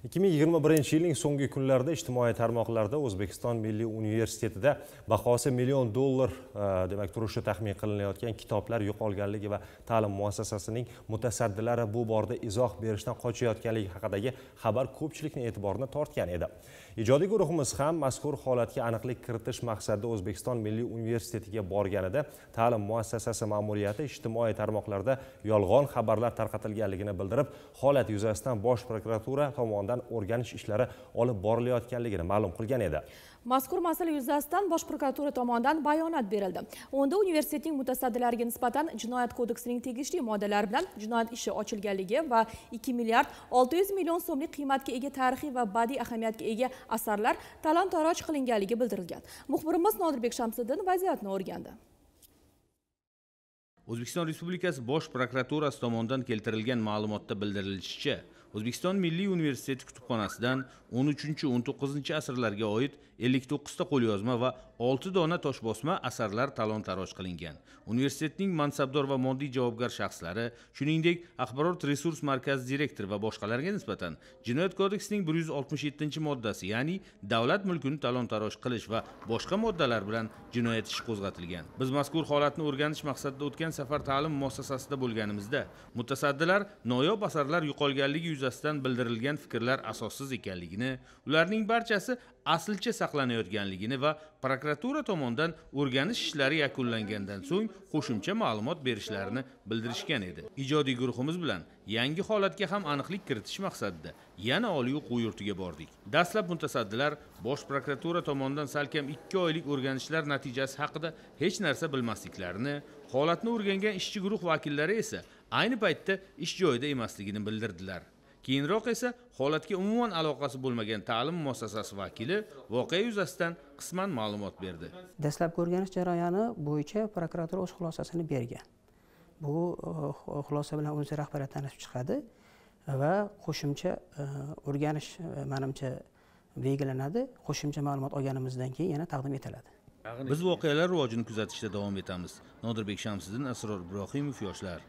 2021 yilning so'nggi kunlarida ijtimoiy tarmoqlarda o'zbekiston milliy universitetida bahosi million dollar e, demak turishi taxmin qilinayotgan kitoblar yo'qolganligi va ta'lim muassasasining mutasaddilari bu borada izoh berishdan qochayotganligi haqidagi xabar ko'pchilikni e'tiborini tortgan edi ijodiy guruhimiz ham mazkur holatga aniqlik kiritish maqsadida o'zbekiston milliy universitetiga borganida ta'lim muassasasi ma'muriyati ijtimoiy tarmoqlarda yolg'on xabarlar tarqatilganligini bildirib holat yuzasidan bosh prokuratura tomonidan tomonidan o'rganish ishlari olib borilayotganligini ma'lum qilgan edi mazkur masala yuzasidan bosh prokuratura tomonidan bayonot berildi unda universitetning mutasaddilariga nisbatan jinoyat kodeksining tegishli moddalari bilan jinoyat ishi ochilganligi va 2 milliard 600 million so'mlik qiymatga ega tarixiy va badiiy ahamiyatga ega asarlar talon toroj qilinganligi bildirilgan muxbirimiz nodirbek shamsiddin vaziyatni o'rgandi o'zbekiston respublikasi bosh prokuraturasi tomonidan keltirilgan ma'lumotda bildirilishicha o'zbekiston milliy universiteti kutubxonasidan 13-19 asrlarga oid 59 ta qo'lyozma va 6 dona toshbosma asarlar talon taroj qilingan universitetning mansabdor va moddiy javobgar shaxslari shuningdek axborot resurs markazi direktori va boshqalarga nisbatan jinoyat kodeksining 167 moddasi ya'ni davlat mulkini talon taroj qilish va boshqa moddalar bilan jinoyat ishi qo'zg'atilgan biz mazkur holatni o'rganish maqsadida o'tgan safar ta'lim muassasasida bo'lganimizda mutasaddilar noyob asarlar yo'qolganligi yuzasidan bildirilgan fikrlar asossiz ekanligini ularning barchasi aslcha saqlanayotganligini va prokuratura tomonidan o'rganish ishlari yakunlangandan so'ng qo'shimcha ma'lumot berishlarini bildirishgan edi ijodiy guruhimiz bilan yangi holatga ham aniqlik kiritish maqsadida yana oliy o'quv yurtiga bordik dastlab mutasaddilar bosh prokuratura tomonidan salkam ikki oylik o'rganishlar natijasi haqida hech narsa bilmasliklarini holatni o'rgangan ishchi guruh vakillari esa ayni paytda ish joyida emasligini bildirdilar keyinroq esa holatga umuman aloqasi bo'lmagan ta'lim muassasasi vakili voqea yuzasidan qisman ma'lumot berdi dastlabki o'rganish jarayoni bo'yicha prokuratura o'z xulosasini bergan bu uh, xulosa bilan o'zi rahbariyat tanishib chiqadi va qo'shimcha uh, o'rganish uh, manimcha belgilanadi qo'shimcha ma'lumot olganimizdan keyin yana taqdim etiladi biz voqealar rivojini kuzatishda davom etamiz nodirbek shamsiddin asror ibrohimov yoshlar